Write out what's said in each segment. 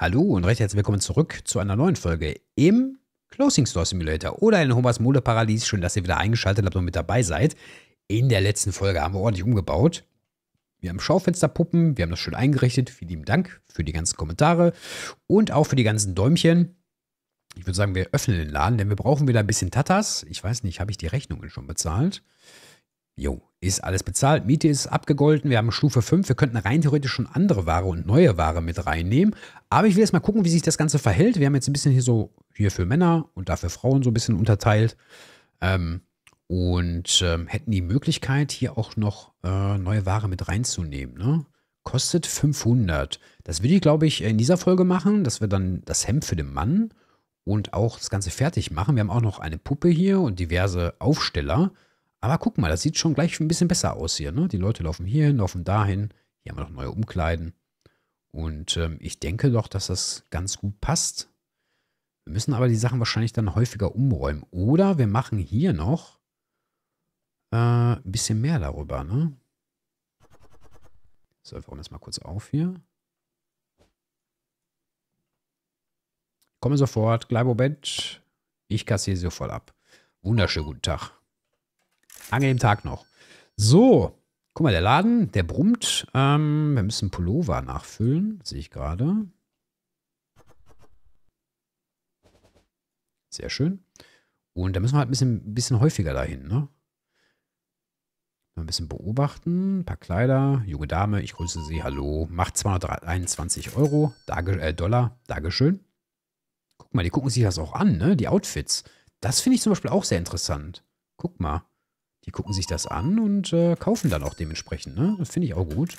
Hallo und recht herzlich willkommen zurück zu einer neuen Folge im Closing Store Simulator oder in Homers Mode Paradies. Schön, dass ihr wieder eingeschaltet habt und mit dabei seid. In der letzten Folge haben wir ordentlich umgebaut. Wir haben Schaufensterpuppen, wir haben das schön eingerichtet. Vielen lieben Dank für die ganzen Kommentare und auch für die ganzen Däumchen. Ich würde sagen, wir öffnen den Laden, denn wir brauchen wieder ein bisschen Tatas. Ich weiß nicht, habe ich die Rechnungen schon bezahlt? Jo, ist alles bezahlt, Miete ist abgegolten, wir haben Stufe 5, wir könnten rein theoretisch schon andere Ware und neue Ware mit reinnehmen. Aber ich will jetzt mal gucken, wie sich das Ganze verhält. Wir haben jetzt ein bisschen hier so, hier für Männer und da für Frauen so ein bisschen unterteilt. Ähm, und ähm, hätten die Möglichkeit, hier auch noch äh, neue Ware mit reinzunehmen. Ne? Kostet 500. Das würde ich, glaube ich, in dieser Folge machen, dass wir dann das Hemd für den Mann und auch das Ganze fertig machen. Wir haben auch noch eine Puppe hier und diverse Aufsteller. Aber guck mal, das sieht schon gleich ein bisschen besser aus hier. Ne? Die Leute laufen hier hin, laufen dahin. Hier haben wir noch neue Umkleiden. Und ähm, ich denke doch, dass das ganz gut passt. Wir müssen aber die Sachen wahrscheinlich dann häufiger umräumen. Oder wir machen hier noch äh, ein bisschen mehr darüber. Ne? So, wir räumen das mal kurz auf hier. Komme sofort, gleich Moment. Ich kassiere sie voll ab. Wunderschönen guten Tag. Lange im Tag noch. So, guck mal, der Laden, der brummt. Ähm, wir müssen Pullover nachfüllen, sehe ich gerade. Sehr schön. Und da müssen wir halt ein bisschen, bisschen häufiger dahin, ne? Mal ein bisschen beobachten. Ein paar Kleider. Junge Dame, ich grüße Sie. Hallo. Macht 221 Euro. Dage, äh, Dollar. Dankeschön. Guck mal, die gucken sich das auch an, ne? Die Outfits. Das finde ich zum Beispiel auch sehr interessant. Guck mal. Die gucken sich das an und äh, kaufen dann auch dementsprechend, ne? Finde ich auch gut.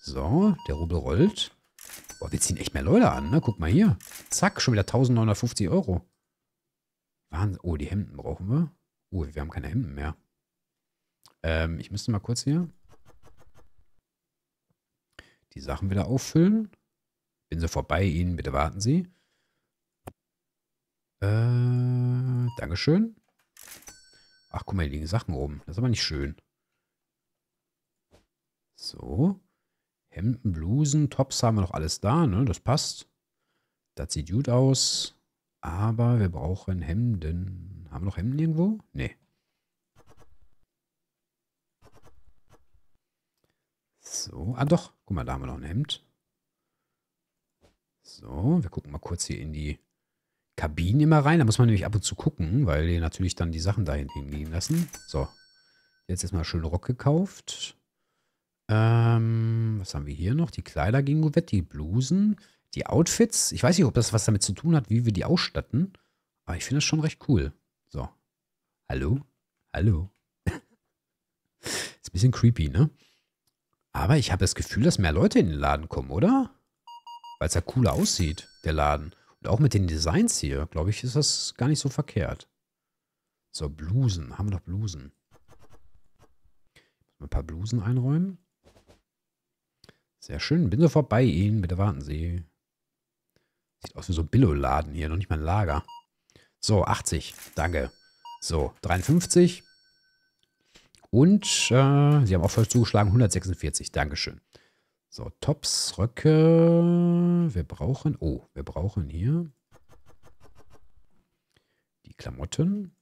So, der Rubel rollt. Boah, wir ziehen echt mehr Leute an, ne? Guck mal hier. Zack, schon wieder 1950 Euro. Wahnsinn. Oh, die Hemden brauchen wir. Oh, wir haben keine Hemden mehr. Ähm, ich müsste mal kurz hier die Sachen wieder auffüllen. Bin so vorbei Ihnen, bitte warten Sie. Äh, Dankeschön. Ach, guck mal, hier liegen Sachen oben. Das ist aber nicht schön. So. Hemden, Blusen, Tops haben wir noch alles da, ne? Das passt. Das sieht gut aus. Aber wir brauchen Hemden. Haben wir noch Hemden irgendwo? Nee. So, ah doch, guck mal, da haben wir noch ein Hemd. So, wir gucken mal kurz hier in die Kabinen immer rein. Da muss man nämlich ab und zu gucken, weil die natürlich dann die Sachen dahin hingehen lassen. So. Jetzt erstmal schön Rock gekauft. Ähm, was haben wir hier noch? Die Kleider gehen gut weg, die Blusen, die Outfits. Ich weiß nicht, ob das was damit zu tun hat, wie wir die ausstatten. Aber ich finde das schon recht cool. So. Hallo? Hallo? Ist ein bisschen creepy, ne? Aber ich habe das Gefühl, dass mehr Leute in den Laden kommen, oder? Weil es ja cooler aussieht, der Laden auch mit den Designs hier, glaube ich, ist das gar nicht so verkehrt. So, Blusen. Haben wir noch Blusen? Ein paar Blusen einräumen. Sehr schön. Bin sofort bei Ihnen. Bitte warten Sie. Sieht aus wie so ein Billo-Laden hier. Noch nicht mal ein Lager. So, 80. Danke. So, 53. Und äh, Sie haben auch voll zugeschlagen. 146. Dankeschön. So, Tops, Röcke. Wir brauchen, oh, wir brauchen hier die Klamotten.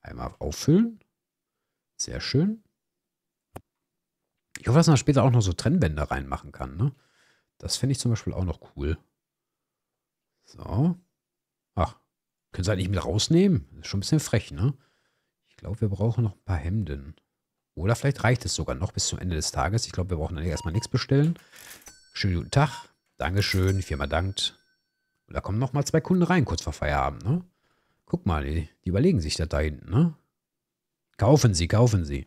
Einmal auffüllen. Sehr schön. Ich hoffe, dass man später auch noch so Trennwände reinmachen kann. Ne? Das fände ich zum Beispiel auch noch cool. So. Ach, können Sie eigentlich mit rausnehmen? Das ist schon ein bisschen frech, ne? Ich glaube, wir brauchen noch ein paar Hemden. Oder vielleicht reicht es sogar noch bis zum Ende des Tages. Ich glaube, wir brauchen dann erstmal nichts bestellen. Schönen guten Tag. Dankeschön. Die Firma dankt. Und da kommen nochmal zwei Kunden rein, kurz vor Feierabend. Ne? Guck mal, die, die, überlegen sich das da hinten. Ne? Kaufen Sie, kaufen Sie.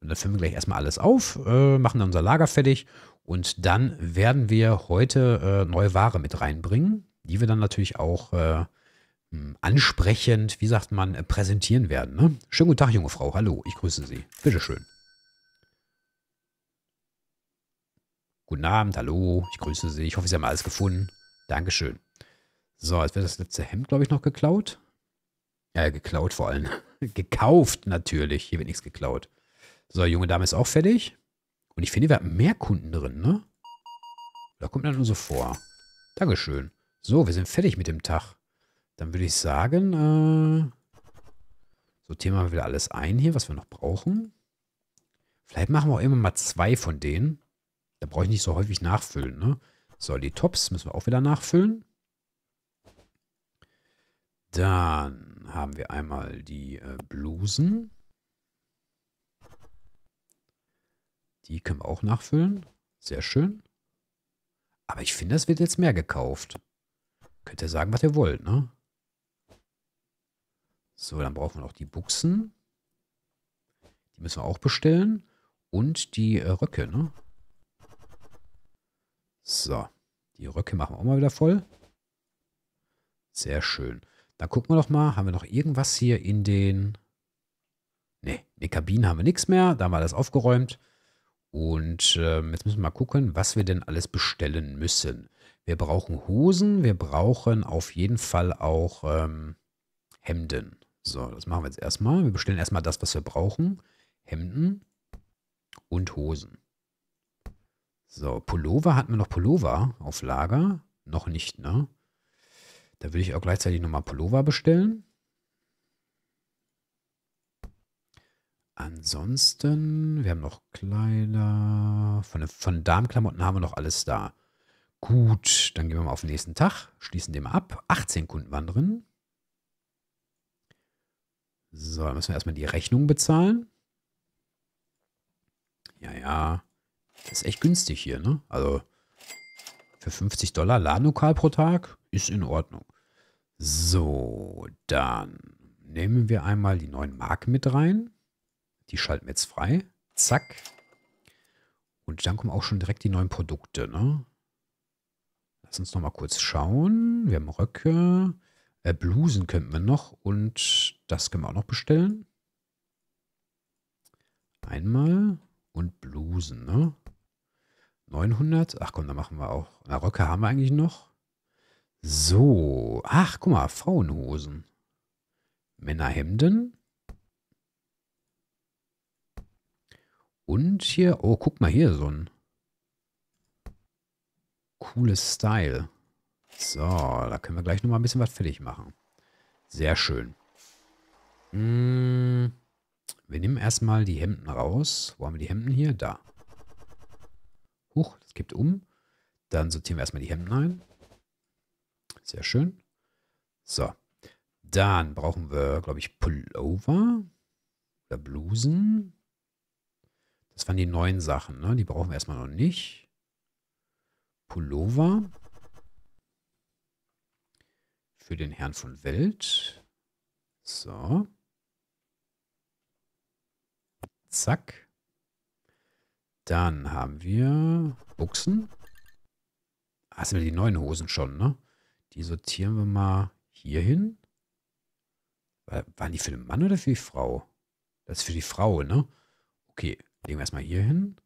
Und dann füllen wir gleich erstmal alles auf, äh, machen dann unser Lager fertig. Und dann werden wir heute äh, neue Ware mit reinbringen, die wir dann natürlich auch... Äh, hm, ansprechend, wie sagt man, äh, präsentieren werden. Ne? Schönen guten Tag, junge Frau. Hallo, ich grüße Sie. Bitteschön. Guten Abend, hallo, ich grüße Sie. Ich hoffe, Sie haben alles gefunden. Dankeschön. So, jetzt wird das letzte Hemd, glaube ich, noch geklaut. Ja, geklaut vor allem. Gekauft natürlich. Hier wird nichts geklaut. So, junge Dame ist auch fertig. Und ich finde, wir haben mehr Kunden drin, ne? Da kommt mir nur so vor. Dankeschön. So, wir sind fertig mit dem Tag. Dann würde ich sagen, äh, sortieren wir wieder alles ein hier, was wir noch brauchen. Vielleicht machen wir auch immer mal zwei von denen. Da brauche ich nicht so häufig nachfüllen, ne? So, die Tops müssen wir auch wieder nachfüllen. Dann haben wir einmal die äh, Blusen. Die können wir auch nachfüllen. Sehr schön. Aber ich finde, es wird jetzt mehr gekauft. Könnt ihr sagen, was ihr wollt, ne? So, dann brauchen wir noch die Buchsen. Die müssen wir auch bestellen. Und die äh, Röcke, ne? So, die Röcke machen wir auch mal wieder voll. Sehr schön. Dann gucken wir doch mal, haben wir noch irgendwas hier in den... Ne, in den Kabinen haben wir nichts mehr. Da haben wir alles aufgeräumt. Und äh, jetzt müssen wir mal gucken, was wir denn alles bestellen müssen. Wir brauchen Hosen, wir brauchen auf jeden Fall auch ähm, Hemden. So, das machen wir jetzt erstmal. Wir bestellen erstmal das, was wir brauchen. Hemden und Hosen. So, Pullover hatten wir noch Pullover auf Lager. Noch nicht, ne? Da will ich auch gleichzeitig nochmal Pullover bestellen. Ansonsten, wir haben noch Kleider. Von, von Darmklamotten haben wir noch alles da. Gut, dann gehen wir mal auf den nächsten Tag, schließen den mal ab. 18 Kunden waren drin. So, dann müssen wir erstmal die Rechnung bezahlen. Ja, ja. Das ist echt günstig hier, ne? Also für 50 Dollar Ladenlokal pro Tag ist in Ordnung. So, dann nehmen wir einmal die neuen Marken mit rein. Die schalten wir jetzt frei. Zack. Und dann kommen auch schon direkt die neuen Produkte, ne? Lass uns nochmal kurz schauen. Wir haben Röcke. Äh, Blusen könnten wir noch und das können wir auch noch bestellen. Einmal und Blusen, ne? 900. Ach komm, da machen wir auch. Na, Röcke haben wir eigentlich noch. So. Ach, guck mal, Frauenhosen. Männerhemden. Und hier, oh, guck mal hier, so ein cooles Style. So, da können wir gleich nochmal ein bisschen was fertig machen. Sehr schön. Hm, wir nehmen erstmal die Hemden raus. Wo haben wir die Hemden hier? Da. Huch, das gibt um. Dann sortieren wir erstmal die Hemden ein. Sehr schön. So. Dann brauchen wir, glaube ich, Pullover oder Blusen. Das waren die neuen Sachen, ne? Die brauchen wir erstmal noch nicht. Pullover. Für den Herrn von Welt. So. Zack. Dann haben wir Buchsen. Ah, sind wir die neuen Hosen schon, ne? Die sortieren wir mal hier hin. Waren die für den Mann oder für die Frau? Das ist für die Frau, ne? Okay, legen wir erstmal hier hin.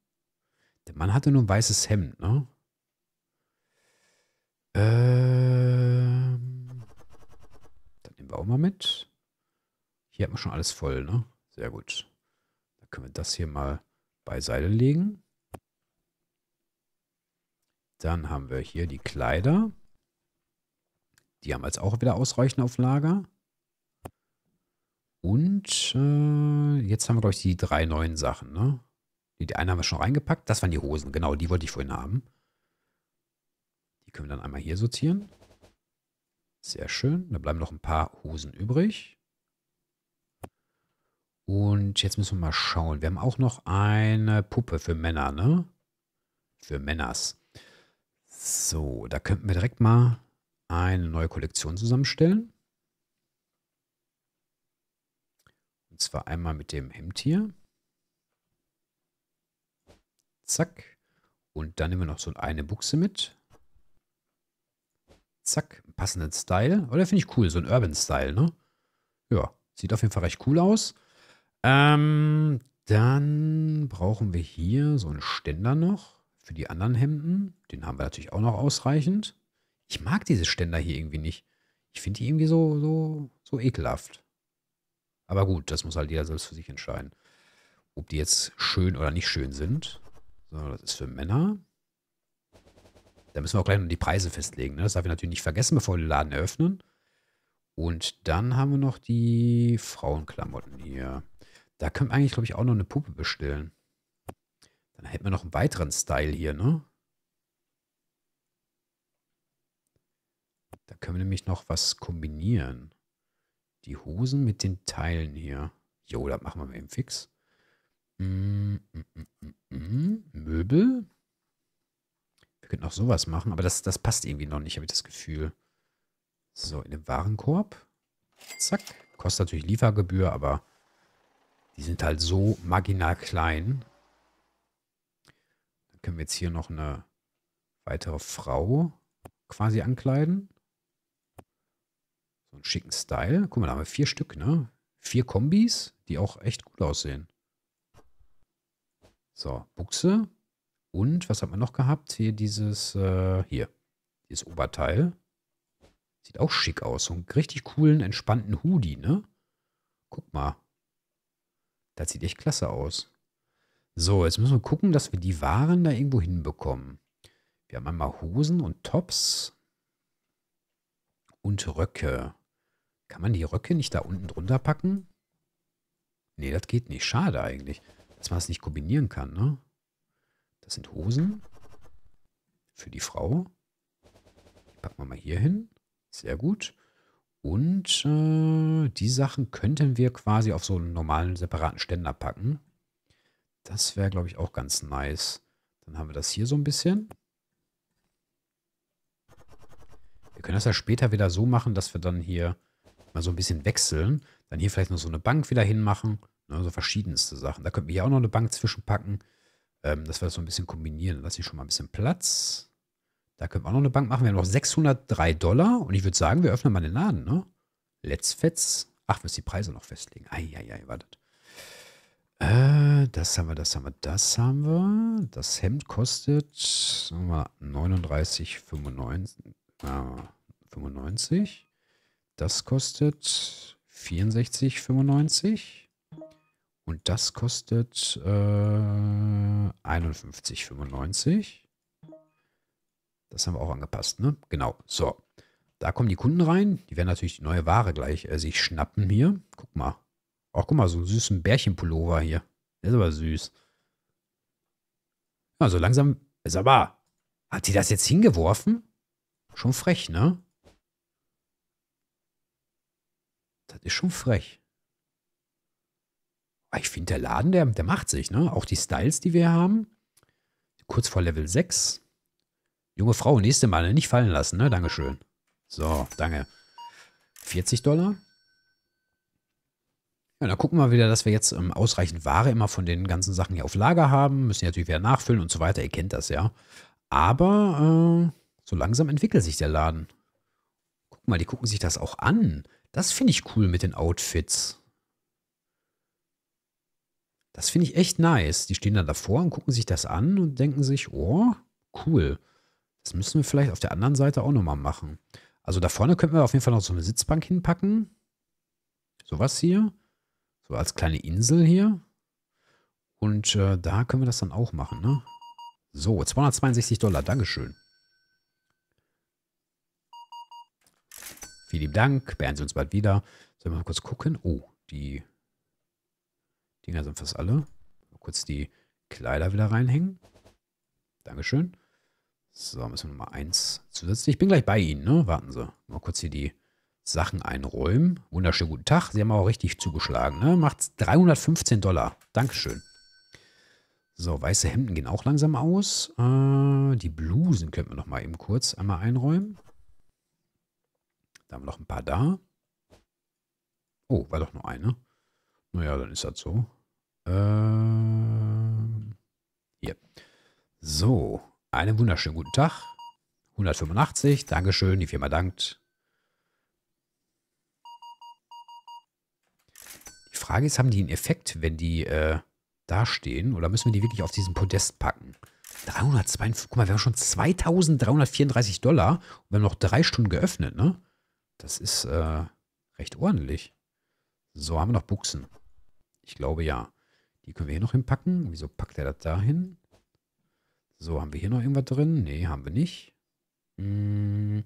Der Mann hatte nur ein weißes Hemd, ne? Ähm, dann nehmen wir auch mal mit. Hier hat man schon alles voll, ne? Sehr gut können wir das hier mal beiseite legen. Dann haben wir hier die Kleider. Die haben wir jetzt auch wieder ausreichend auf Lager. Und äh, jetzt haben wir, glaube ich, die drei neuen Sachen. Ne? Die, die eine haben wir schon reingepackt. Das waren die Hosen. Genau, die wollte ich vorhin haben. Die können wir dann einmal hier sortieren. Sehr schön. Da bleiben noch ein paar Hosen übrig. Und jetzt müssen wir mal schauen. Wir haben auch noch eine Puppe für Männer, ne? Für Männers. So, da könnten wir direkt mal eine neue Kollektion zusammenstellen. Und zwar einmal mit dem Hemd hier. Zack. Und dann nehmen wir noch so eine Buchse mit. Zack, passenden Style. Oder finde ich cool, so ein Urban Style, ne? Ja, sieht auf jeden Fall recht cool aus. Ähm, dann brauchen wir hier so einen Ständer noch für die anderen Hemden. Den haben wir natürlich auch noch ausreichend. Ich mag diese Ständer hier irgendwie nicht. Ich finde die irgendwie so, so, so ekelhaft. Aber gut, das muss halt jeder selbst für sich entscheiden. Ob die jetzt schön oder nicht schön sind. So, das ist für Männer. Da müssen wir auch gleich noch die Preise festlegen. Ne? Das darf ich natürlich nicht vergessen, bevor wir den Laden eröffnen. Und dann haben wir noch die Frauenklamotten hier. Da können wir eigentlich, glaube ich, auch noch eine Puppe bestellen. Dann hätten wir noch einen weiteren Style hier, ne? Da können wir nämlich noch was kombinieren. Die Hosen mit den Teilen hier. Jo, das machen wir mal eben fix. Mm, mm, mm, mm, mm. Möbel. Wir könnten auch sowas machen, aber das, das passt irgendwie noch nicht, habe ich das Gefühl. So, in den Warenkorb. Zack. Kostet natürlich Liefergebühr, aber die sind halt so marginal klein. Dann können wir jetzt hier noch eine weitere Frau quasi ankleiden. So einen schicken Style. Guck mal, da haben wir vier Stück, ne? Vier Kombis, die auch echt gut aussehen. So, Buchse. Und was hat man noch gehabt? Hier dieses, äh, hier, dieses Oberteil. Sieht auch schick aus. So einen richtig coolen, entspannten Hoodie, ne? Guck mal. Das sieht echt klasse aus. So, jetzt müssen wir gucken, dass wir die Waren da irgendwo hinbekommen. Wir haben einmal Hosen und Tops und Röcke. Kann man die Röcke nicht da unten drunter packen? Nee, das geht nicht. Schade eigentlich, dass man es das nicht kombinieren kann, ne? Das sind Hosen für die Frau. Die packen wir mal hier hin. Sehr gut. Und äh, die Sachen könnten wir quasi auf so einen normalen separaten Ständer packen. Das wäre, glaube ich, auch ganz nice. Dann haben wir das hier so ein bisschen. Wir können das ja später wieder so machen, dass wir dann hier mal so ein bisschen wechseln. Dann hier vielleicht noch so eine Bank wieder hinmachen. Ne, so verschiedenste Sachen. Da könnten wir hier auch noch eine Bank zwischenpacken, ähm, dass wir das so ein bisschen kombinieren. Lass ich schon mal ein bisschen Platz. Da können wir auch noch eine Bank machen. Wir haben noch 603 Dollar und ich würde sagen, wir öffnen mal den Laden, ne? Let's Fetz. Ach, wir müssen die Preise noch festlegen. Eieiei, wartet. Äh, das haben wir, das haben wir, das haben wir. Das Hemd kostet 39,95. Ah, 95. Das kostet 64,95. Und das kostet äh, 51,95. Das haben wir auch angepasst, ne? Genau, so. Da kommen die Kunden rein. Die werden natürlich die neue Ware gleich äh, sich schnappen hier. Guck mal. Auch guck mal, so einen süßen Bärchenpullover hier. Der ist aber süß. Also langsam. Ist aber. Hat die das jetzt hingeworfen? Schon frech, ne? Das ist schon frech. Aber ah, ich finde, der Laden, der, der macht sich, ne? Auch die Styles, die wir haben. Kurz vor Level 6. Junge Frau, nächste Mal ne? nicht fallen lassen, ne? Dankeschön. So, danke. 40 Dollar? Ja, dann gucken wir wieder, dass wir jetzt ähm, ausreichend Ware immer von den ganzen Sachen hier auf Lager haben. Müssen natürlich wieder nachfüllen und so weiter. Ihr kennt das ja. Aber äh, so langsam entwickelt sich der Laden. Guck mal, die gucken sich das auch an. Das finde ich cool mit den Outfits. Das finde ich echt nice. Die stehen dann davor und gucken sich das an und denken sich, oh, cool. cool. Das müssen wir vielleicht auf der anderen Seite auch nochmal machen. Also da vorne könnten wir auf jeden Fall noch so eine Sitzbank hinpacken. Sowas hier. So als kleine Insel hier. Und äh, da können wir das dann auch machen, ne? So, 262 Dollar, Dankeschön. Vielen lieben Dank, Bären Sie uns bald wieder. Sollen wir mal kurz gucken? Oh, die Dinger sind fast alle. Mal kurz die Kleider wieder reinhängen. Dankeschön. So, müssen wir mal eins zusätzlich. Ich bin gleich bei Ihnen, ne? Warten Sie. Mal kurz hier die Sachen einräumen. Wunderschönen guten Tag. Sie haben auch richtig zugeschlagen, ne? Macht 315 Dollar. Dankeschön. So, weiße Hemden gehen auch langsam aus. Äh, die Blusen könnten wir noch mal eben kurz einmal einräumen. Da haben wir noch ein paar da. Oh, war doch nur eine. Naja, dann ist das so. Ähm, hier. So, einen wunderschönen guten Tag. 185, Dankeschön, die Firma dankt. Die Frage ist, haben die einen Effekt, wenn die äh, da stehen? Oder müssen wir die wirklich auf diesen Podest packen? 352, guck mal, wir haben schon 2334 Dollar und wir haben noch drei Stunden geöffnet, ne? Das ist äh, recht ordentlich. So, haben wir noch Buchsen? Ich glaube ja. Die können wir hier noch hinpacken. Wieso packt er das da hin? So, haben wir hier noch irgendwas drin? Nee, haben wir nicht. Hm,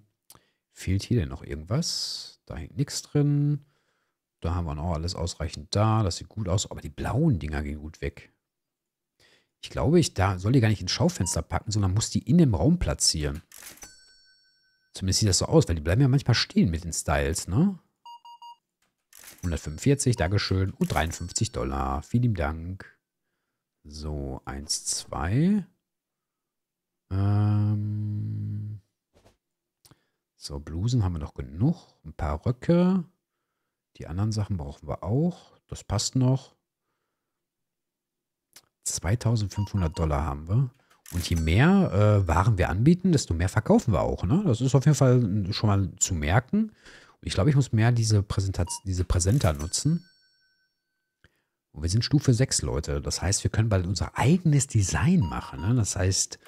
fehlt hier denn noch irgendwas? Da hängt nichts drin. Da haben wir noch alles ausreichend da. Das sieht gut aus. Aber die blauen Dinger gehen gut weg. Ich glaube, ich da soll die gar nicht ins Schaufenster packen, sondern muss die in dem Raum platzieren. Zumindest sieht das so aus, weil die bleiben ja manchmal stehen mit den Styles, ne? 145, Dankeschön. Und 53 Dollar. Vielen lieben Dank. So, 1, 2. Ähm so, Blusen haben wir noch genug. Ein paar Röcke. Die anderen Sachen brauchen wir auch. Das passt noch. 2500 Dollar haben wir. Und je mehr äh, Waren wir anbieten, desto mehr verkaufen wir auch. Ne? Das ist auf jeden Fall äh, schon mal zu merken. ich glaube, ich muss mehr diese, Präsentation, diese Präsenter nutzen. Und wir sind Stufe 6, Leute. Das heißt, wir können bald unser eigenes Design machen. Ne? Das heißt,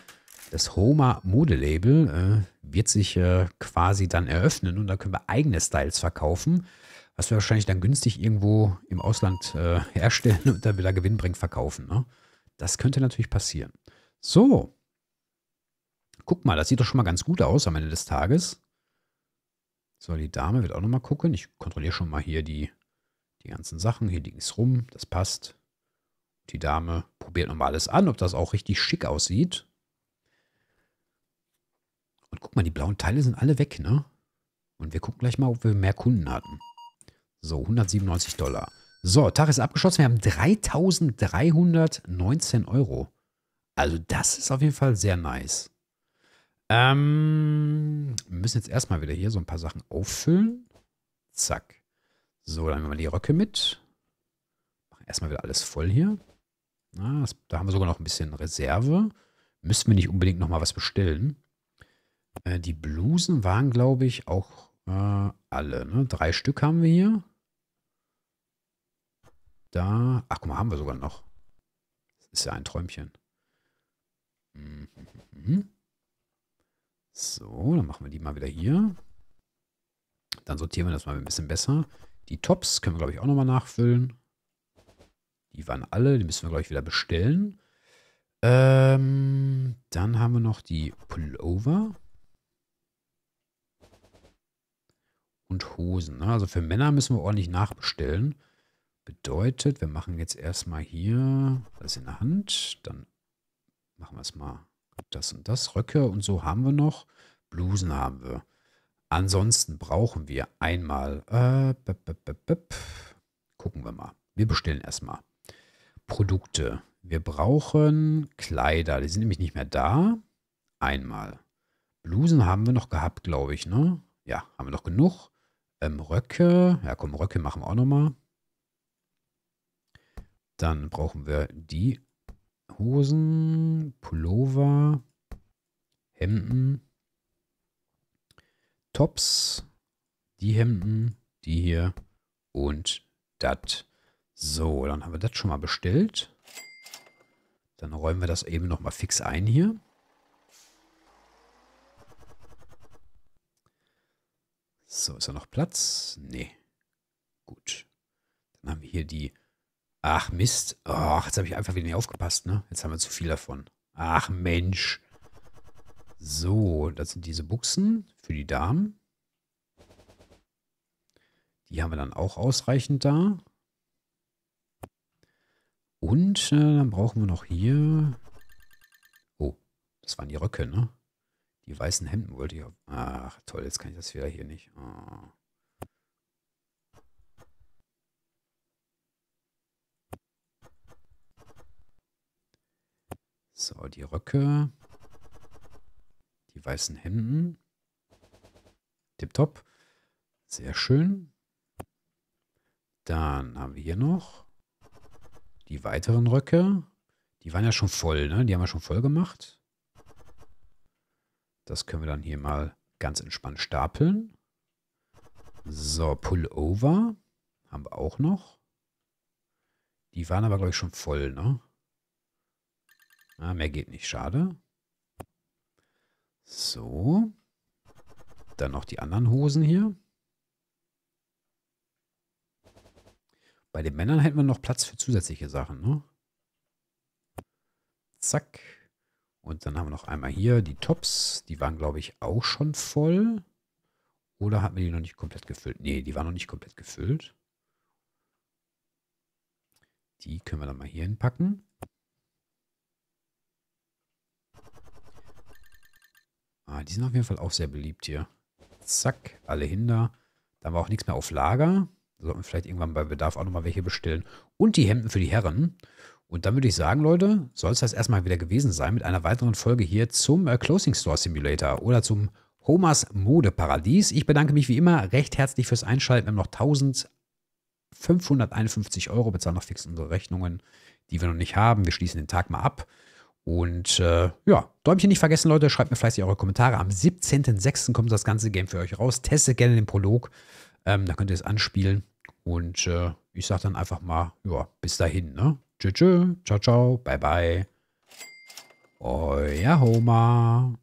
das Homer Modelabel äh, wird sich äh, quasi dann eröffnen und da können wir eigene Styles verkaufen, was wir wahrscheinlich dann günstig irgendwo im Ausland äh, herstellen und dann wieder gewinnbringend verkaufen. Ne? Das könnte natürlich passieren. So. Guck mal, das sieht doch schon mal ganz gut aus am Ende des Tages. So, die Dame wird auch nochmal gucken. Ich kontrolliere schon mal hier die, die ganzen Sachen. Hier liegen es rum, das passt. Die Dame probiert nochmal alles an, ob das auch richtig schick aussieht guck mal, die blauen Teile sind alle weg, ne? Und wir gucken gleich mal, ob wir mehr Kunden hatten. So, 197 Dollar. So, Tag ist abgeschlossen. Wir haben 3.319 Euro. Also das ist auf jeden Fall sehr nice. Ähm, wir müssen jetzt erstmal wieder hier so ein paar Sachen auffüllen. Zack. So, dann nehmen wir die Röcke mit. Machen erstmal wieder alles voll hier. Ah, das, da haben wir sogar noch ein bisschen Reserve. Müssen wir nicht unbedingt nochmal was bestellen. Äh, die Blusen waren, glaube ich, auch äh, alle. Ne? Drei Stück haben wir hier. Da. Ach, guck mal, haben wir sogar noch. Das ist ja ein Träumchen. Mhm. So, dann machen wir die mal wieder hier. Dann sortieren wir das mal ein bisschen besser. Die Tops können wir, glaube ich, auch nochmal nachfüllen. Die waren alle, die müssen wir, glaube ich, wieder bestellen. Ähm, dann haben wir noch die Pullover. und Hosen. Ne? Also für Männer müssen wir ordentlich nachbestellen. Bedeutet, wir machen jetzt erstmal hier das in der Hand. Dann machen wir es mal das und das. Röcke und so haben wir noch. Blusen haben wir. Ansonsten brauchen wir einmal. Äh, bep, bep, bep, Gucken wir mal. Wir bestellen erstmal Produkte. Wir brauchen Kleider. Die sind nämlich nicht mehr da. Einmal. Blusen haben wir noch gehabt, glaube ich, ne? Ja, haben wir noch genug. Ähm, Röcke. Ja, komm, Röcke machen wir auch nochmal. Dann brauchen wir die Hosen, Pullover, Hemden, Tops, die Hemden, die hier und das. So, dann haben wir das schon mal bestellt. Dann räumen wir das eben nochmal fix ein hier. So, ist da noch Platz? Nee. Gut. Dann haben wir hier die... Ach, Mist. Ach, oh, jetzt habe ich einfach wieder nicht aufgepasst, ne? Jetzt haben wir zu viel davon. Ach, Mensch. So, das sind diese Buchsen für die Damen. Die haben wir dann auch ausreichend da. Und äh, dann brauchen wir noch hier... Oh, das waren die Röcke, ne? Die weißen Hemden wollte ich. Ach, toll, jetzt kann ich das wieder hier nicht. Oh. So, die Röcke. Die weißen Hemden. Tipptopp. Sehr schön. Dann haben wir hier noch die weiteren Röcke. Die waren ja schon voll, ne? Die haben wir schon voll gemacht. Das können wir dann hier mal ganz entspannt stapeln. So, Pullover haben wir auch noch. Die waren aber, glaube ich, schon voll, ne? Ah, mehr geht nicht, schade. So. Dann noch die anderen Hosen hier. Bei den Männern hätten wir noch Platz für zusätzliche Sachen, ne? Zack. Und dann haben wir noch einmal hier die Tops. Die waren, glaube ich, auch schon voll. Oder hatten wir die noch nicht komplett gefüllt? Ne, die waren noch nicht komplett gefüllt. Die können wir dann mal hier hinpacken. Ah, die sind auf jeden Fall auch sehr beliebt hier. Zack, alle hinder. Da war auch nichts mehr auf Lager. Da sollten wir vielleicht irgendwann bei Bedarf auch nochmal welche bestellen. Und die Hemden für die Herren. Und dann würde ich sagen, Leute, soll es das erstmal wieder gewesen sein mit einer weiteren Folge hier zum äh, Closing Store Simulator oder zum Homers Modeparadies. Ich bedanke mich wie immer recht herzlich fürs Einschalten. Wir haben noch 1551 Euro, bezahlen noch fix unsere Rechnungen, die wir noch nicht haben. Wir schließen den Tag mal ab. Und äh, ja, Däumchen nicht vergessen, Leute. Schreibt mir fleißig eure Kommentare. Am 17.06. kommt das ganze Game für euch raus. Testet gerne den Prolog. Ähm, da könnt ihr es anspielen. Und äh, ich sage dann einfach mal, ja, bis dahin, ne? Tschö, tschö, ciao, ciao, bye, bye. Euer Homer.